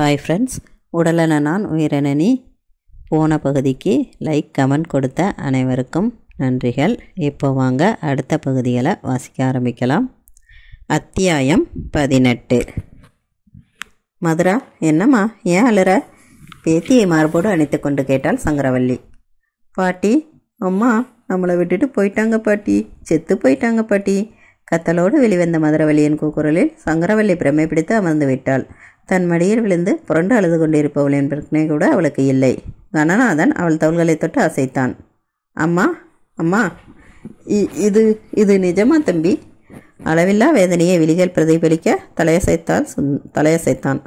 hi friends உடலென நான் உயிரணனி போன பகுதிக்கு லைக் கமெண்ட் கொடுத்த அனைவருக்கும் நன்றிகள் இப்போ வாங்க அடுத்த பகுதிகளை வாசிக்க ஆரம்பிக்கலாம் அத்தியாயம் பதினெட்டு மதுரா என்னம்மா ஏன் அழுற பேத்தியை மார்போடு அணைத்து கொண்டு கேட்டாள் சங்கரவல்லி பாட்டி அம்மா நம்மளை விட்டுட்டு போயிட்டாங்க பாட்டி செத்து போயிட்டாங்க பாட்டி கத்தலோடு வெளிவந்த மதுரவள்ளியின் கூக்குரலில் சங்கரவல்லி பிரமை பிடித்து அமர்ந்து விட்டாள் தன் மடியில் விழுந்து புரண்டு அழுது கொண்டிருப்பவளின் பிரச்சனை கூட அவளுக்கு இல்லை கணநாதன் அவள் தோள்களை தொட்டு அசைத்தான் அம்மா அம்மா இது இது நிஜமா தம்பி அளவில்லா வேதனையை விழிகள் பிரதிபலிக்க சுந் தலையசைத்தான்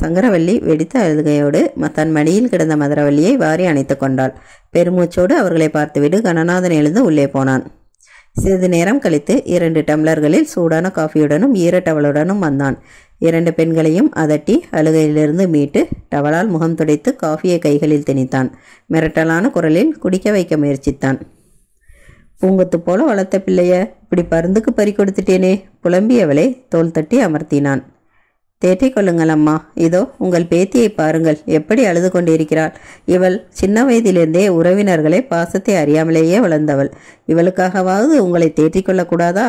சங்கரவல்லி வெடித்த அழுகையோடு தன் மடியில் கிடந்த மதுரவள்ளியை வாரி அணைத்து கொண்டாள் பெருமூச்சோடு அவர்களை பார்த்துவிட்டு கணநாதன் எழுந்து உள்ளே போனான் சிறிது நேரம் கழித்து இரண்டு டம்ளர்களில் சூடான காஃபியுடனும் ஈர டவலுடனும் வந்தான் இரண்டு பெண்களையும் அதட்டி அழுகையிலிருந்து மீட்டு டவலால் முகம் துடைத்து காஃபியை கைகளில் திணித்தான் மிரட்டலான குரலில் குடிக்க வைக்க முயற்சித்தான் பூங்கத்து போல வளர்த்த பிள்ளைய இப்படி பருந்துக்கு பறி கொடுத்துட்டேனே புலம்பியவளை தோல் தட்டி அமர்த்தினான் தேற்றிக் கொள்ளுங்கள் அம்மா இதோ உங்கள் பேத்தியை பாருங்கள் எப்படி அழுது கொண்டிருக்கிறாள் இவள் சின்ன வயதிலிருந்தே உறவினர்களை பாசத்தை அறியாமலேயே வளர்ந்தவள் இவளுக்காகவாவது உங்களை தேற்றிக் கொள்ளக்கூடாதா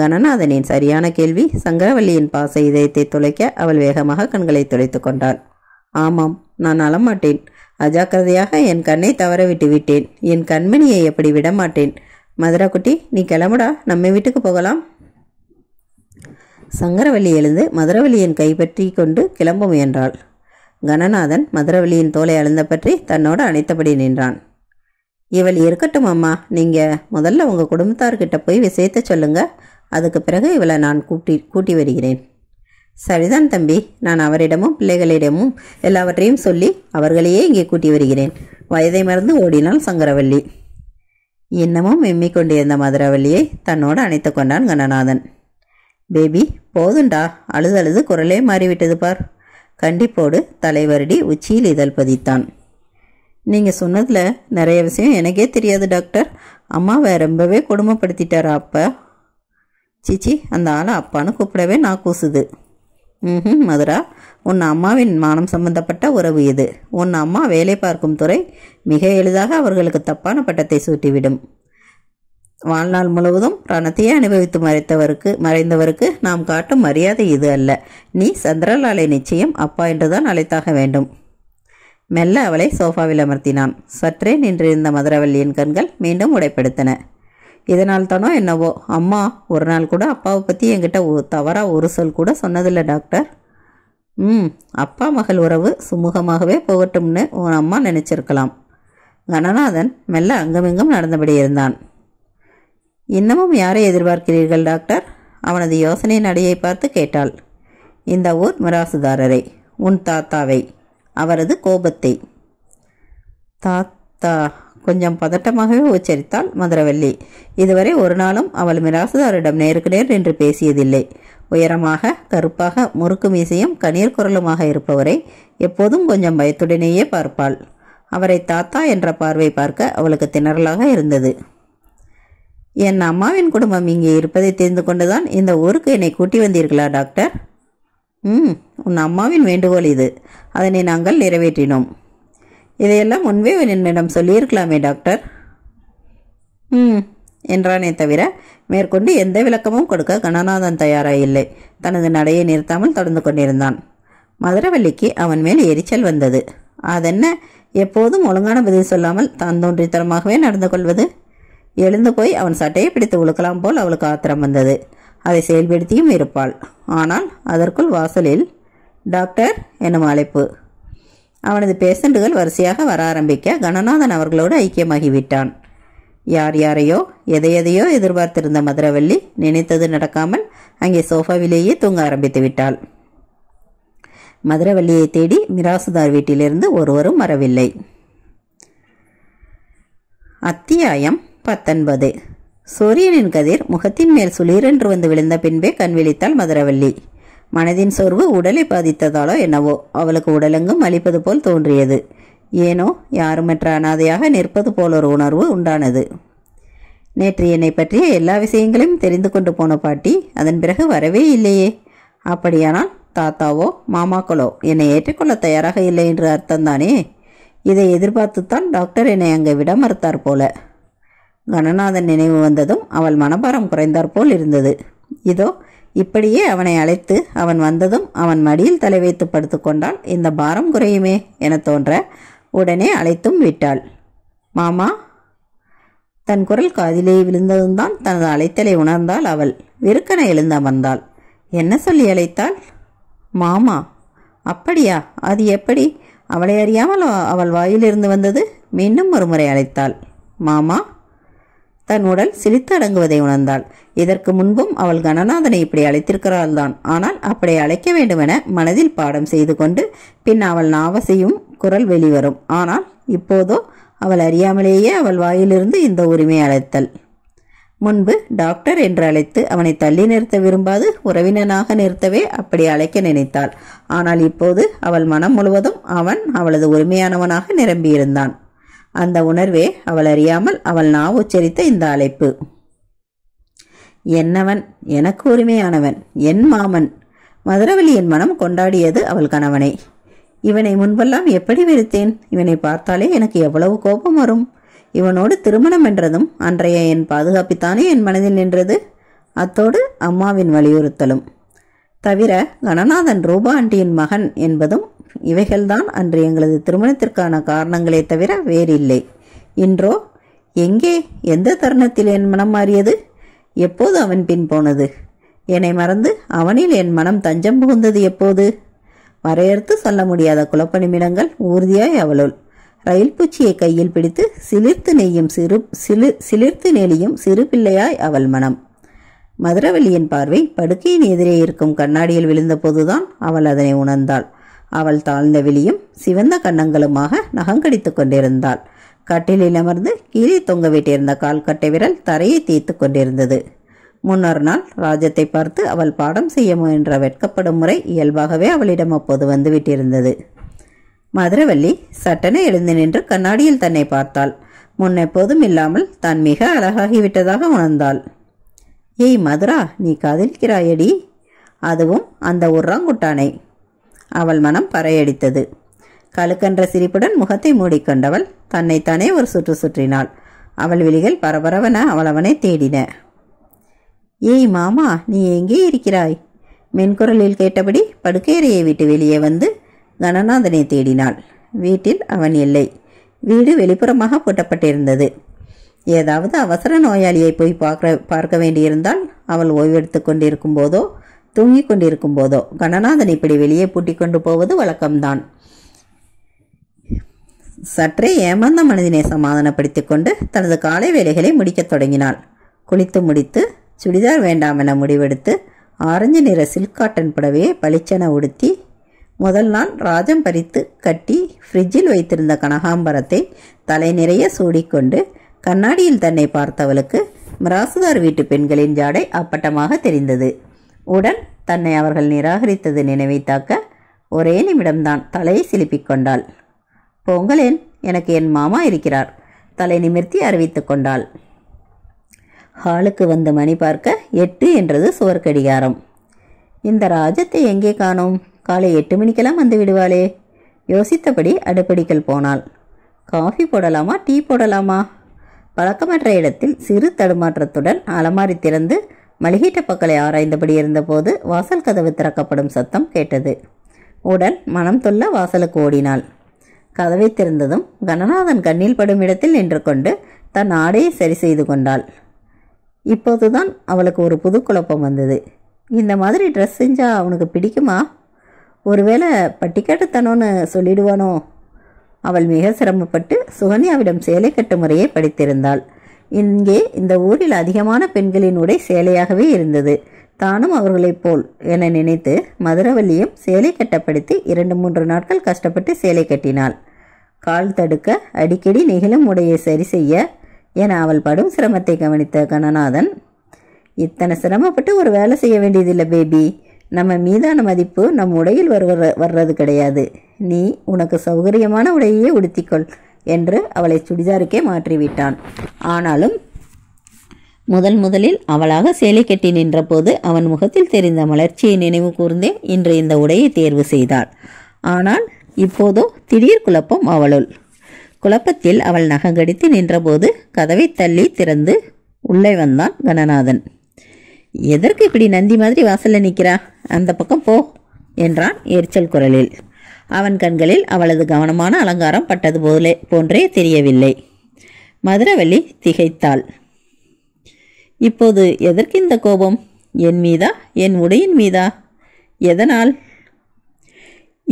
கணநாதனின் சரியான கேள்வி சங்கரவல்லியின் பாச இதயத்தை துளைக்க அவள் வேகமாக கண்களை துளைத்து கொண்டாள் ஆமாம் நான் அழமாட்டேன் அஜாக்கிரதையாக என் கண்ணை தவற விட்டு விட்டேன் என் கண்மணியை எப்படி விடமாட்டேன் குட்டி நீ கிளம்புடா நம்ம வீட்டுக்கு போகலாம் சங்கரவல்லி எழுந்து மதுரவல்லியின் கைப்பற்றி கொண்டு கிளம்ப முயன்றாள் கணநாதன் மதுரவல்லியின் தோலை அழுந்த பற்றி தன்னோடு அணைத்தபடி நின்றான் இவள் இருக்கட்டும் அம்மா நீங்கள் முதல்ல உங்கள் குடும்பத்தார்கிட்ட போய் விசேத்த சொல்லுங்க அதுக்கு பிறகு இவளை நான் கூட்டி கூட்டி வருகிறேன் சரிதான் தம்பி நான் அவரிடமும் பிள்ளைகளிடமும் எல்லாவற்றையும் சொல்லி அவர்களையே இங்கே கூட்டி வருகிறேன் வயதை மறந்து ஓடினாள் சங்கரவல்லி இன்னமும் கொண்டிருந்த மதுரவல்லியை தன்னோடு அணைத்து கொண்டான் கணநாதன் பேபி போதுண்டா அழுது அழுது குரலே மாறிவிட்டது பார் கண்டிப்போடு தலைவரடி உச்சியில் இதழ் பதித்தான் நீங்கள் சொன்னதில் நிறைய விஷயம் எனக்கே தெரியாது டாக்டர் அம்மாவை ரொம்பவே கொடுமைப்படுத்திட்டாரா அப்பா சிச்சி அந்த ஆளை அப்பான்னு கூப்பிடவே நான் கூசுது ம் மதுரா உன் அம்மாவின் மானம் சம்பந்தப்பட்ட உறவு இது உன் அம்மா வேலை பார்க்கும் துறை மிக எளிதாக அவர்களுக்கு தப்பான பட்டத்தை சூட்டிவிடும் வாழ்நாள் முழுவதும் பிராணத்தையே அனுபவித்து மறைத்தவருக்கு மறைந்தவருக்கு நாம் காட்டும் மரியாதை இது அல்ல நீ சந்திரலாலை நிச்சயம் அப்பா என்றுதான் அழைத்தாக வேண்டும் மெல்ல அவளை சோஃபாவில் அமர்த்தினான் சற்றே நின்றிருந்த மதுரவல்லியின் கண்கள் மீண்டும் உடைப்படுத்தன இதனால் தானோ என்னவோ அம்மா ஒரு நாள் கூட அப்பாவை பற்றி என்கிட்ட தவறாக ஒரு சொல் கூட சொன்னதில்லை டாக்டர் ம் அப்பா மகள் உறவு சுமூகமாகவே போகட்டும்னு உன் அம்மா நினச்சிருக்கலாம் கணநாதன் மெல்ல அங்கமிங்கும் நடந்தபடி இருந்தான் இன்னமும் யாரை எதிர்பார்க்கிறீர்கள் டாக்டர் அவனது யோசனை நடையை பார்த்து கேட்டாள் இந்த ஊர் மிராசுதாரரை உன் தாத்தாவை அவரது கோபத்தை தாத்தா கொஞ்சம் பதட்டமாகவே உச்சரித்தாள் மதுரவல்லி இதுவரை ஒரு நாளும் அவள் மிராசுதாரிடம் நேருக்கு நேர் என்று பேசியதில்லை உயரமாக கருப்பாக முறுக்கு மீசையும் கண்ணீர் குரலுமாக இருப்பவரை எப்போதும் கொஞ்சம் பயத்துடனேயே பார்ப்பாள் அவரை தாத்தா என்ற பார்வை பார்க்க அவளுக்கு திணறலாக இருந்தது என் அம்மாவின் குடும்பம் இங்கே இருப்பதை தெரிந்து கொண்டுதான் இந்த ஊருக்கு என்னை கூட்டி வந்தீர்களா டாக்டர் ம் உன் அம்மாவின் வேண்டுகோள் இது அதனை நாங்கள் நிறைவேற்றினோம் இதையெல்லாம் முன்பே என்னிடம் சொல்லியிருக்கலாமே டாக்டர் ம் என்றானே தவிர மேற்கொண்டு எந்த விளக்கமும் கொடுக்க கணநாதன் இல்லை தனது நடையை நிறுத்தாமல் தொடர்ந்து கொண்டிருந்தான் மதுரவள்ளிக்கு அவன் மேல் எரிச்சல் வந்தது அதென்ன எப்போதும் ஒழுங்கான பதில் சொல்லாமல் தான் தோன்றித்தனமாகவே நடந்து கொள்வது எழுந்து போய் அவன் சட்டையை பிடித்து உழுக்கலாம் போல் அவளுக்கு ஆத்திரம் வந்தது அதை செயல்படுத்தியும் இருப்பாள் ஆனால் அதற்குள் வாசலில் டாக்டர் எனும் அழைப்பு அவனது பேஷண்ட்டுகள் வரிசையாக வர ஆரம்பிக்க கணநாதன் அவர்களோடு ஐக்கியமாகிவிட்டான் யார் யாரையோ எதை எதையோ எதிர்பார்த்திருந்த மதுரவள்ளி நினைத்தது நடக்காமல் அங்கே சோஃபாவிலேயே தூங்க ஆரம்பித்து விட்டாள் மதுரவள்ளியை தேடி மிராசுதார் வீட்டிலிருந்து ஒருவரும் வரவில்லை அத்தியாயம் பத்தொன்பது சூரியனின் கதிர் முகத்தின் மேல் சுளீரென்று வந்து விழுந்த பின்பே கண் விழித்தாள் மதுரவள்ளி மனதின் சோர்வு உடலை பாதித்ததாலோ என்னவோ அவளுக்கு உடலெங்கும் அழிப்பது போல் தோன்றியது ஏனோ யாருமற்ற அனாதையாக நிற்பது போல ஒரு உணர்வு உண்டானது நேற்று என்னை பற்றிய எல்லா விஷயங்களையும் தெரிந்து கொண்டு போன பாட்டி அதன் பிறகு வரவே இல்லையே அப்படியானால் தாத்தாவோ மாமாக்களோ என்னை ஏற்றுக்கொள்ள தயாராக இல்லை என்று அர்த்தம்தானே இதை எதிர்பார்த்துத்தான் டாக்டர் என்னை அங்கே விட மறுத்தார் போல கணநாதன் நினைவு வந்ததும் அவள் மனபாரம் குறைந்தாற்போல் இருந்தது இதோ இப்படியே அவனை அழைத்து அவன் வந்ததும் அவன் மடியில் தலை வைத்து படுத்துக்கொண்டால் இந்த பாரம் குறையுமே என தோன்ற உடனே அழைத்தும் விட்டாள் மாமா தன் குரல் காதிலே விழுந்ததும் தான் தனது அழைத்தலை உணர்ந்தாள் அவள் விருக்கன எழுந்து அமர்ந்தாள் என்ன சொல்லி அழைத்தாள் மாமா அப்படியா அது எப்படி அவளை அறியாமல் அவள் வாயிலிருந்து வந்தது மீண்டும் ஒருமுறை அழைத்தாள் மாமா தன் உடல் சிரித்து அடங்குவதை உணர்ந்தாள் இதற்கு முன்பும் அவள் கணநாதனை இப்படி அழைத்திருக்கிறாள் தான் ஆனால் அப்படி அழைக்க வேண்டுமென மனதில் பாடம் செய்து கொண்டு பின் அவள் நாவசையும் குரல் வெளிவரும் ஆனால் இப்போதோ அவள் அறியாமலேயே அவள் வாயிலிருந்து இந்த உரிமை அழைத்தல் முன்பு டாக்டர் என்று அழைத்து அவனை தள்ளி நிறுத்த விரும்பாது உறவினனாக நிறுத்தவே அப்படி அழைக்க நினைத்தாள் ஆனால் இப்போது அவள் மனம் முழுவதும் அவன் அவளது உரிமையானவனாக நிரம்பியிருந்தான் அந்த உணர்வே அவள் அறியாமல் அவள் நாவுச்சரித்த இந்த அழைப்பு என்னவன் எனக்கு உரிமையானவன் என் மாமன் என் மனம் கொண்டாடியது அவள் கணவனை இவனை முன்பெல்லாம் எப்படி வெறுத்தேன் இவனை பார்த்தாலே எனக்கு எவ்வளவு கோபம் வரும் இவனோடு திருமணம் என்றதும் அன்றைய என் பாதுகாப்பித்தானே என் மனதில் நின்றது அத்தோடு அம்மாவின் வலியுறுத்தலும் தவிர கணநாதன் ரூபா ஆண்டியின் மகன் என்பதும் இவைகள்தான் அன்று எங்களது திருமணத்திற்கான காரணங்களே தவிர வேறில்லை இன்றோ எங்கே எந்த தருணத்தில் என் மனம் மாறியது எப்போது அவன் பின் போனது என்னை மறந்து அவனில் என் மனம் தஞ்சம் புகுந்தது எப்போது வரையறுத்து சொல்ல முடியாத குழப்ப நிமிடங்கள் ஊர்தியாய் அவளுள் ரயில் பூச்சியை கையில் பிடித்து சிலிர்த்து நெய்யும் சிறு சிலு சிலிர்த்து நெளியும் சிறு பிள்ளையாய் அவள் மனம் மதுரவல்லியின் பார்வை படுக்கையின் எதிரே இருக்கும் கண்ணாடியில் விழுந்தபோதுதான் அவள் அதனை உணர்ந்தாள் அவள் தாழ்ந்த விழியும் சிவந்த கன்னங்களுமாக நகங்கடித்துக் கொண்டிருந்தாள் கட்டிலில் அமர்ந்து கீழே தொங்கவிட்டிருந்த கால்கட்டை விரல் தரையை தேய்த்து கொண்டிருந்தது முன்னொரு நாள் ராஜத்தை பார்த்து அவள் பாடம் செய்ய முயன்ற வெட்கப்படும் முறை இயல்பாகவே அவளிடம் அப்போது வந்துவிட்டிருந்தது மதுரவல்லி சட்டென எழுந்து நின்று கண்ணாடியில் தன்னை பார்த்தாள் முன்னெப்போதும் இல்லாமல் தான் மிக அழகாகிவிட்டதாக உணர்ந்தாள் ஏய் மதுரா நீ காதலிக்கிறாயடி அதுவும் அந்த உர்ராங்குட்டானை அவள் மனம் பறையடித்தது கழுக்கன்ற சிரிப்புடன் முகத்தை மூடிக்கொண்டவள் தன்னைத்தானே ஒரு சுற்று சுற்றினாள் அவள் விழிகள் பரபரவன அவளவனை தேடின ஏய் மாமா நீ எங்கே இருக்கிறாய் மென்குரலில் கேட்டபடி படுக்கையறையை விட்டு வெளியே வந்து கணநாதனை தேடினாள் வீட்டில் அவன் இல்லை வீடு வெளிப்புறமாக பூட்டப்பட்டிருந்தது ஏதாவது அவசர நோயாளியை போய் பார்க்க பார்க்க வேண்டியிருந்தால் அவள் ஓய்வெடுத்து கொண்டிருக்கும் போதோ தூங்கிக் கொண்டிருக்கும் போதோ கணநாதன் இப்படி வெளியே பூட்டி கொண்டு போவது வழக்கம்தான் சற்றே ஏமாந்த மனதினை சமாதானப்படுத்திக் கொண்டு தனது காலை வேலைகளை முடிக்கத் தொடங்கினாள் குளித்து முடித்து சுடிதார் வேண்டாம் என முடிவெடுத்து ஆரஞ்சு நிற சில்க் காட்டன் புடவையை பளிச்சென உடுத்தி முதல் நாள் ராஜம் பறித்து கட்டி ஃப்ரிட்ஜில் வைத்திருந்த கனகாம்பரத்தை தலை நிறைய சூடிக்கொண்டு கண்ணாடியில் தன்னை பார்த்தவளுக்கு மிராசுதார் வீட்டு பெண்களின் ஜாடை அப்பட்டமாக தெரிந்தது உடன் தன்னை அவர்கள் நிராகரித்தது நினைவை தாக்க ஒரே நிமிடம்தான் தலையை சிலுப்பிக் கொண்டாள் பொங்கலேன் எனக்கு என் மாமா இருக்கிறார் தலை நிமிர்த்தி அறிவித்து கொண்டாள் ஹாலுக்கு வந்து மணி பார்க்க எட்டு என்றது சுவர் கடிகாரம் இந்த ராஜத்தை எங்கே காணோம் காலை எட்டு மணிக்கெல்லாம் வந்து விடுவாளே யோசித்தபடி அடுப்படிக்கல் போனாள் காஃபி போடலாமா டீ போடலாமா பழக்கமற்ற இடத்தில் சிறு தடுமாற்றத்துடன் அலமாரி திறந்து மளிகீட்டு பக்கலை ஆராய்ந்தபடி இருந்தபோது வாசல் கதவு திறக்கப்படும் சத்தம் கேட்டது உடன் மனம் தொல்ல வாசலுக்கு ஓடினாள் கதவை திறந்ததும் கணநாதன் கண்ணில் படும் இடத்தில் நின்று கொண்டு தன் ஆடையை சரி செய்து கொண்டாள் இப்போதுதான் அவளுக்கு ஒரு புது குழப்பம் வந்தது இந்த மாதிரி ட்ரெஸ் செஞ்சால் அவனுக்கு பிடிக்குமா ஒருவேளை பட்டிக்காட்டுத்தனோன்னு சொல்லிடுவானோ அவள் மிக சிரமப்பட்டு சுகன்யாவிடம் சேலை கட்டு முறையை படித்திருந்தாள் இங்கே இந்த ஊரில் அதிகமான பெண்களின் உடை சேலையாகவே இருந்தது தானும் அவர்களைப் போல் என நினைத்து மதுரவல்லியும் சேலை கட்டப்படுத்தி இரண்டு மூன்று நாட்கள் கஷ்டப்பட்டு சேலை கட்டினாள் கால் தடுக்க அடிக்கடி நெகிழும் உடையை சரி செய்ய என அவள் படும் சிரமத்தை கவனித்த கணநாதன் இத்தனை சிரமப்பட்டு ஒரு வேலை செய்ய வேண்டியதில்லை பேபி நம்ம மீதான மதிப்பு நம் உடையில் வருவ வர்றது கிடையாது நீ உனக்கு சௌகரியமான உடையே உடுத்திக்கொள் என்று அவளை சுடிதாருக்கே மாற்றிவிட்டான் ஆனாலும் முதல் முதலில் அவளாக சேலை கட்டி நின்றபோது அவன் முகத்தில் தெரிந்த மலர்ச்சியை நினைவு கூர்ந்தே இன்று இந்த உடையை தேர்வு செய்தாள் ஆனால் இப்போதோ திடீர் குழப்பம் அவளுள் குழப்பத்தில் அவள் நகங்கடித்து நின்றபோது கதவை தள்ளி திறந்து உள்ளே வந்தான் கணநாதன் எதற்கு இப்படி நந்தி மாதிரி வாசலில் நிற்கிறா அந்த பக்கம் போ என்றான் எரிச்சல் குரலில் அவன் கண்களில் அவளது கவனமான அலங்காரம் பட்டது போலே போன்றே தெரியவில்லை மதுரவள்ளி திகைத்தாள் இப்போது எதற்கு இந்த கோபம் என் மீதா என் உடையின் மீதா எதனால்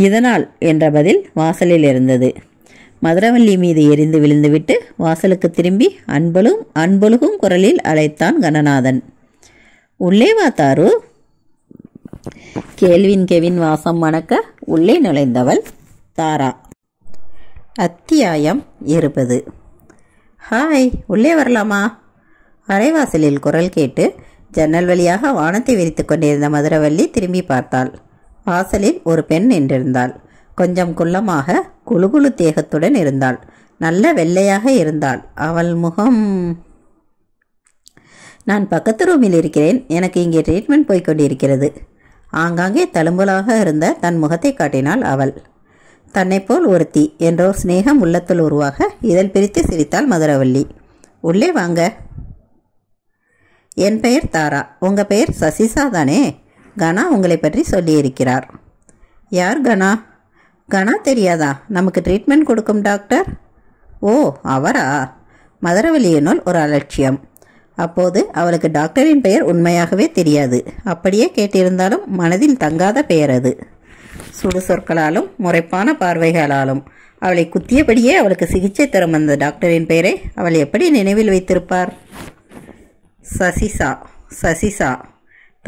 இதனால் என்ற பதில் வாசலில் இருந்தது மதுரவள்ளி மீது எரிந்து விழுந்துவிட்டு வாசலுக்கு திரும்பி அன்பலும் அன்பொழுகும் குரலில் அழைத்தான் கணநாதன் உள்ளே வா தாரு கேள்வின் கெவின் வாசம் மணக்க உள்ளே நுழைந்தவள் தாரா அத்தியாயம் இருபது ஹாய் உள்ளே வரலாமா அரைவாசலில் குரல் கேட்டு ஜன்னல் வழியாக வானத்தை விரித்து கொண்டிருந்த மதுரவள்ளி திரும்பி பார்த்தாள் வாசலில் ஒரு பெண் நின்றிருந்தாள் கொஞ்சம் குள்ளமாக குழுகுழு தேகத்துடன் இருந்தாள் நல்ல வெள்ளையாக இருந்தாள் அவள் முகம் நான் பக்கத்து ரூமில் இருக்கிறேன் எனக்கு இங்கே ட்ரீட்மெண்ட் போய்கொண்டிருக்கிறது ஆங்காங்கே தழும்புலாக இருந்த தன் முகத்தை காட்டினாள் அவள் தன்னைப்போல் ஒருத்தி என்றோர் சிநேகம் உள்ளத்தில் உருவாக இதழ் பிரித்து சிரித்தாள் மதுரவள்ளி உள்ளே வாங்க என் பெயர் தாரா உங்கள் பெயர் சசிசா தானே கனா உங்களை பற்றி சொல்லியிருக்கிறார் யார் கனா கனா தெரியாதா நமக்கு ட்ரீட்மெண்ட் கொடுக்கும் டாக்டர் ஓ அவரா மதுரவல்லியினுள் ஒரு அலட்சியம் அப்போது அவளுக்கு டாக்டரின் பெயர் உண்மையாகவே தெரியாது அப்படியே கேட்டிருந்தாலும் மனதில் தங்காத பெயர் அது சுடு சொற்களாலும் முறைப்பான பார்வைகளாலும் அவளை குத்தியபடியே அவளுக்கு சிகிச்சை தரும் அந்த டாக்டரின் பெயரை அவள் எப்படி நினைவில் வைத்திருப்பார் சசிசா சசிசா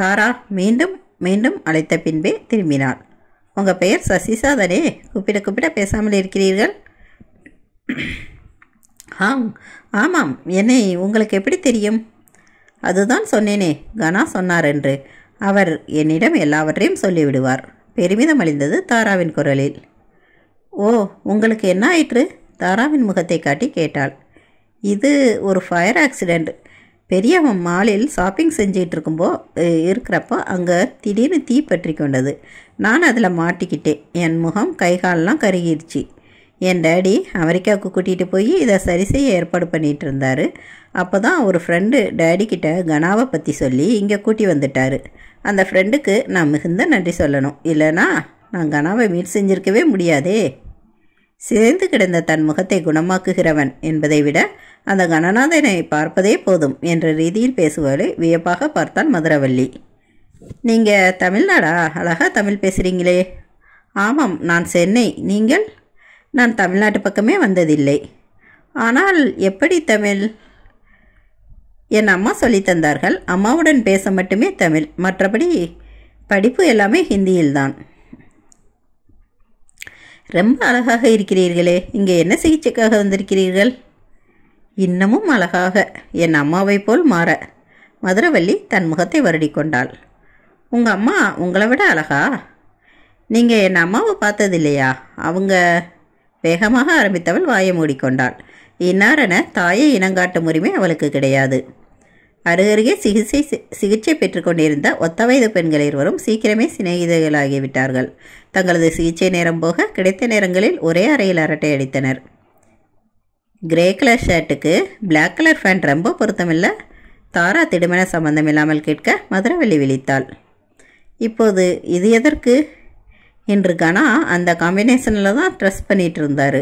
தாரா மீண்டும் மீண்டும் அழைத்த பின்பே திரும்பினாள் உங்கள் பெயர் சசிசா தானே கூப்பிட கூப்பிட பேசாமல் இருக்கிறீர்கள் ஆம் ஆமாம் என்னை உங்களுக்கு எப்படி தெரியும் அதுதான் சொன்னேனே கனா சொன்னார் என்று அவர் என்னிடம் எல்லாவற்றையும் சொல்லிவிடுவார் பெருமிதம் அளிந்தது தாராவின் குரலில் ஓ உங்களுக்கு என்ன ஆயிற்று தாராவின் முகத்தை காட்டி கேட்டாள் இது ஒரு ஃபயர் ஆக்சிடெண்ட் பெரியவன் மாலில் ஷாப்பிங் செஞ்சிகிட்டு இருக்கும்போ இருக்கிறப்போ அங்கே திடீர்னு தீ பற்றி கொண்டது நான் அதில் மாட்டிக்கிட்டேன் என் முகம் கைகாலெலாம் கருகிருச்சு என் டேடி அமெரிக்காவுக்கு கூட்டிகிட்டு போய் இதை சரி செய்ய ஏற்பாடு பண்ணிகிட்டு இருந்தார் அப்போ தான் ஒரு ஃப்ரெண்டு டேடிக்கிட்ட கனாவை பற்றி சொல்லி இங்கே கூட்டி வந்துட்டார் அந்த ஃப்ரெண்டுக்கு நான் மிகுந்த நன்றி சொல்லணும் இல்லைனா நான் கனாவை மீட் செஞ்சிருக்கவே முடியாதே சிதைந்து கிடந்த தன் முகத்தை குணமாக்குகிறவன் என்பதை விட அந்த கணநாதனை பார்ப்பதே போதும் என்ற ரீதியில் பேசுவதை வியப்பாக பார்த்தான் மதுரவள்ளி நீங்கள் தமிழ்நாடா அழகாக தமிழ் பேசுகிறீங்களே ஆமாம் நான் சென்னை நீங்கள் நான் தமிழ்நாட்டு பக்கமே வந்ததில்லை ஆனால் எப்படி தமிழ் என் அம்மா சொல்லி தந்தார்கள் அம்மாவுடன் பேச மட்டுமே தமிழ் மற்றபடி படிப்பு எல்லாமே ஹிந்தியில்தான் ரொம்ப அழகாக இருக்கிறீர்களே இங்கே என்ன சிகிச்சைக்காக வந்திருக்கிறீர்கள் இன்னமும் அழகாக என் அம்மாவை போல் மாற மதுரவள்ளி தன் முகத்தை வருடி கொண்டாள் உங்கள் அம்மா உங்களை விட அழகா நீங்கள் என் அம்மாவை பார்த்ததில்லையா அவங்க வேகமாக ஆரம்பித்தவள் வாயை மூடிக்கொண்டாள் இன்னாரென தாயை இனங்காட்டும் உரிமை அவளுக்கு கிடையாது அருகருகே சிகிச்சை சிகிச்சை பெற்றுக்கொண்டிருந்த ஒத்த வயது பெண்கள் இருவரும் சீக்கிரமே சிநேகிதர்களாகிவிட்டார்கள் தங்களது சிகிச்சை நேரம் போக கிடைத்த நேரங்களில் ஒரே அறையில் அரட்டை அடித்தனர் கிரே கலர் ஷர்ட்டுக்கு பிளாக் கலர் ஃபேன் ரொம்ப பொருத்தமில்லை தாரா திடுமென சம்பந்தமில்லாமல் கேட்க மதுரவள்ளி விழித்தாள் இப்போது இது எதற்கு என்று கனா அந்த காம்பினேஷனில் தான் ட்ரெஸ் பண்ணிகிட்டு இருந்தார்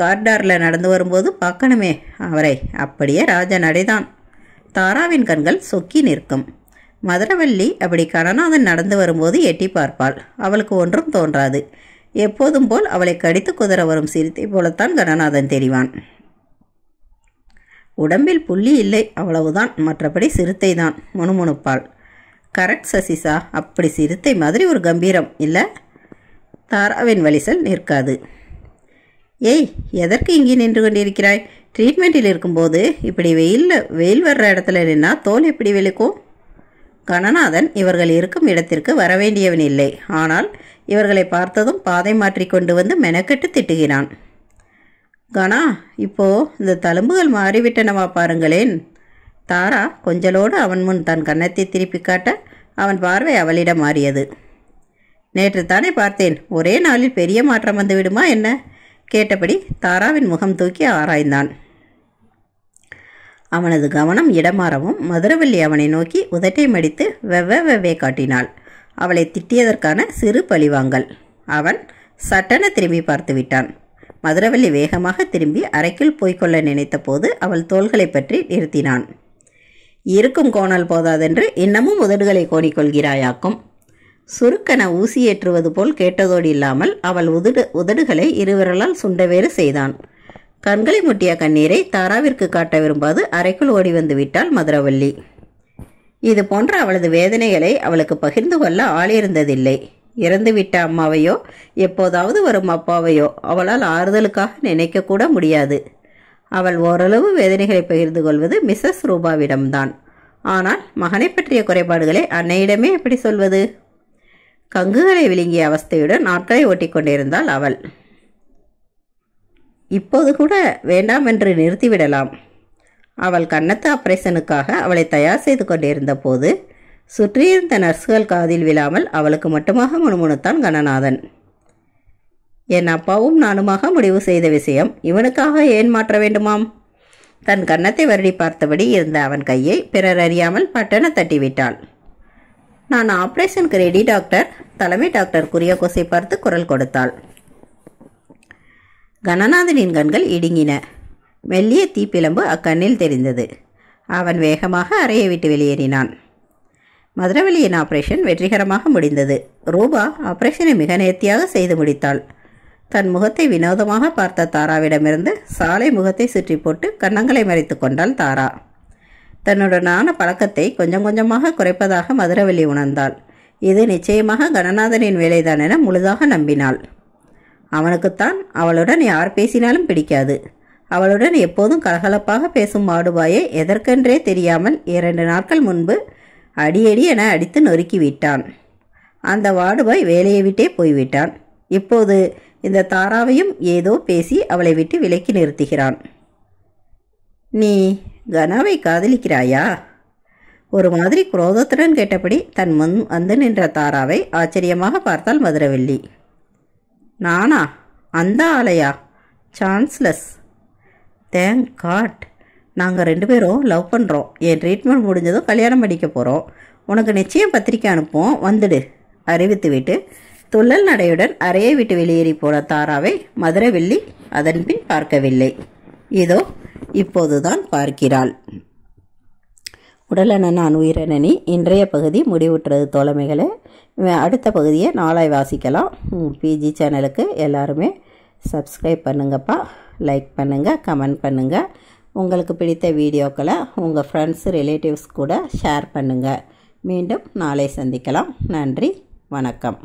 கார்டாரில் நடந்து வரும்போது பார்க்கணுமே அவரை அப்படியே ராஜ நடைதான் தாராவின் கண்கள் சொக்கி நிற்கும் மதுரவல்லி அப்படி கணநாதன் நடந்து வரும்போது எட்டி பார்ப்பாள் அவளுக்கு ஒன்றும் தோன்றாது எப்போதும் போல் அவளை கடித்து குதிர வரும் சிரித்தை போலத்தான் கணநாதன் தெரிவான் உடம்பில் புள்ளி இல்லை அவ்வளவுதான் மற்றபடி சிறுத்தை தான் முணுமுணுப்பாள் கரெக்ட் சசிசா அப்படி சிறுத்தை மாதிரி ஒரு கம்பீரம் இல்லை தாராவின் வலிசல் நிற்காது ஏய் எதற்கு இங்கே நின்று கொண்டிருக்கிறாய் ட்ரீட்மெண்ட்டில் இருக்கும்போது இப்படி வெயிலில் வெயில் வர்ற இடத்துல நின்னா தோல் எப்படி விழுக்கும் கணநாதன் இவர்கள் இருக்கும் இடத்திற்கு வரவேண்டியவன் இல்லை ஆனால் இவர்களை பார்த்ததும் பாதை மாற்றி கொண்டு வந்து மெனக்கெட்டு திட்டுகிறான் கணா இப்போ இந்த தழும்புகள் மாறிவிட்டனவா பாருங்களேன் தாரா கொஞ்சலோடு அவன் முன் தன் கன்னத்தை திருப்பி காட்ட அவன் பார்வை அவளிடம் மாறியது நேற்று தானே பார்த்தேன் ஒரே நாளில் பெரிய மாற்றம் வந்து விடுமா என்ன கேட்டபடி தாராவின் முகம் தூக்கி ஆராய்ந்தான் அவனது கவனம் இடமாறவும் மதுரவல்லி அவனை நோக்கி உதட்டை மடித்து வெவ்வே வெவ்வே காட்டினாள் அவளை திட்டியதற்கான சிறு பழிவாங்கல் அவன் சட்டென திரும்பி பார்த்து விட்டான் மதுரவல்லி வேகமாக திரும்பி அறைக்குள் போய்க்கொள்ள நினைத்தபோது அவள் தோள்களை பற்றி நிறுத்தினான் இருக்கும் கோணல் போதாதென்று இன்னமும் உதடுகளை கோணிக்கொள்கிறாயாக்கும் சுருக்கென ஊசியேற்றுவது போல் கேட்டதோடு இல்லாமல் அவள் உதடு உதடுகளை இருவிரலால் சுண்டவேறு செய்தான் கண்களை முட்டிய கண்ணீரை தாராவிற்கு காட்ட விரும்பாது அறைக்குள் ஓடி வந்து விட்டாள் மதுரவல்லி இது போன்ற அவளது வேதனைகளை அவளுக்கு பகிர்ந்து கொள்ள ஆளிருந்ததில்லை இறந்துவிட்ட அம்மாவையோ எப்போதாவது வரும் அப்பாவையோ அவளால் ஆறுதலுக்காக நினைக்கக்கூட முடியாது அவள் ஓரளவு வேதனைகளை பகிர்ந்து கொள்வது மிஸ்ஸஸ் ரூபாவிடம்தான் ஆனால் மகனை பற்றிய குறைபாடுகளை அன்னையிடமே எப்படி சொல்வது கங்குகளை விழுங்கிய அவஸ்தையுடன் நாட்களை கொண்டிருந்தாள் அவள் இப்போது கூட வேண்டாம் என்று நிறுத்திவிடலாம் அவள் கன்னத்து ஆப்ரேஷனுக்காக அவளை தயார் செய்து கொண்டிருந்த போது சுற்றியிருந்த நர்ஸுகள் காதில் விழாமல் அவளுக்கு மட்டுமாக முணுமுணுத்தான் கணநாதன் என் அப்பாவும் நானுமாக முடிவு செய்த விஷயம் இவனுக்காக ஏன் மாற்ற வேண்டுமாம் தன் கன்னத்தை வருடி பார்த்தபடி இருந்த அவன் கையை பிறர் அறியாமல் பட்டண தட்டிவிட்டாள் நான் ஆப்ரேஷனுக்கு ரெடி டாக்டர் தலைமை டாக்டர் குரியகோசை பார்த்து குரல் கொடுத்தாள் கணநாதனின் கண்கள் இடுங்கின மெல்லிய தீப்பிளம்பு அக்கண்ணில் தெரிந்தது அவன் வேகமாக அறையை விட்டு வெளியேறினான் மதுரவெளியின் ஆபரேஷன் வெற்றிகரமாக முடிந்தது ரூபா ஆபரேஷனை மிக நேர்த்தியாக செய்து முடித்தாள் தன் முகத்தை வினோதமாக பார்த்த தாராவிடமிருந்து சாலை முகத்தை சுற்றி போட்டு கன்னங்களை மறைத்து கொண்டாள் தாரா தன்னுடனான பழக்கத்தை கொஞ்சம் கொஞ்சமாக குறைப்பதாக மதுரவெளி உணர்ந்தாள் இது நிச்சயமாக கணநாதனின் வேலைதான் என முழுதாக நம்பினாள் அவனுக்குத்தான் அவளுடன் யார் பேசினாலும் பிடிக்காது அவளுடன் எப்போதும் கலகலப்பாக பேசும் மாடுபாயை எதற்கென்றே தெரியாமல் இரண்டு நாட்கள் முன்பு அடியடி என அடித்து நொறுக்கி விட்டான் அந்த வாடுபாய் வேலையை விட்டே போய்விட்டான் இப்போது இந்த தாராவையும் ஏதோ பேசி அவளை விட்டு விலக்கி நிறுத்துகிறான் நீ கனாவை காதலிக்கிறாயா ஒரு மாதிரி குரோதத்துடன் கேட்டபடி தன் முன் வந்து நின்ற தாராவை ஆச்சரியமாக பார்த்தால் மதுரவெள்ளி நானா அந்த ஆலையா சான்ஸ்லெஸ் தேங்க் காட் நாங்கள் ரெண்டு பேரும் லவ் பண்ணுறோம் என் ட்ரீட்மெண்ட் முடிஞ்சதும் கல்யாணம் படிக்க போகிறோம் உனக்கு நிச்சயம் பத்திரிக்கை அனுப்புவோம் வந்துடு அறிவித்து விட்டு துள்ளல் நடையுடன் அறையை விட்டு வெளியேறி போன தாராவை மதுரவெள்ளி அதன்பின் பார்க்கவில்லை இதோ இப்போதுதான் பார்க்கிறாள் உடலன நான் உயிரணனி இன்றைய பகுதி முடிவுற்றது தோழமைகளே அடுத்த பகுதியை நாளாய் வாசிக்கலாம் பிஜி சேனலுக்கு எல்லாருமே சப்ஸ்கிரைப் பண்ணுங்கப்பா லைக் பண்ணுங்கள் கமெண்ட் பண்ணுங்கள் உங்களுக்கு பிடித்த வீடியோக்களை உங்கள் ஃப்ரெண்ட்ஸ் ரிலேட்டிவ்ஸ் கூட ஷேர் பண்ணுங்கள் மீண்டும் நாளை சந்திக்கலாம் நன்றி வணக்கம்